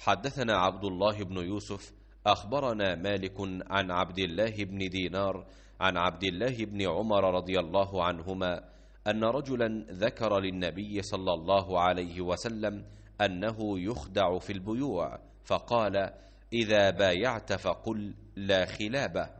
حدثنا عبد الله بن يوسف أخبرنا مالك عن عبد الله بن دينار عن عبد الله بن عمر رضي الله عنهما أن رجلا ذكر للنبي صلى الله عليه وسلم أنه يخدع في البيوع فقال إذا بايعت فقل لا خلابة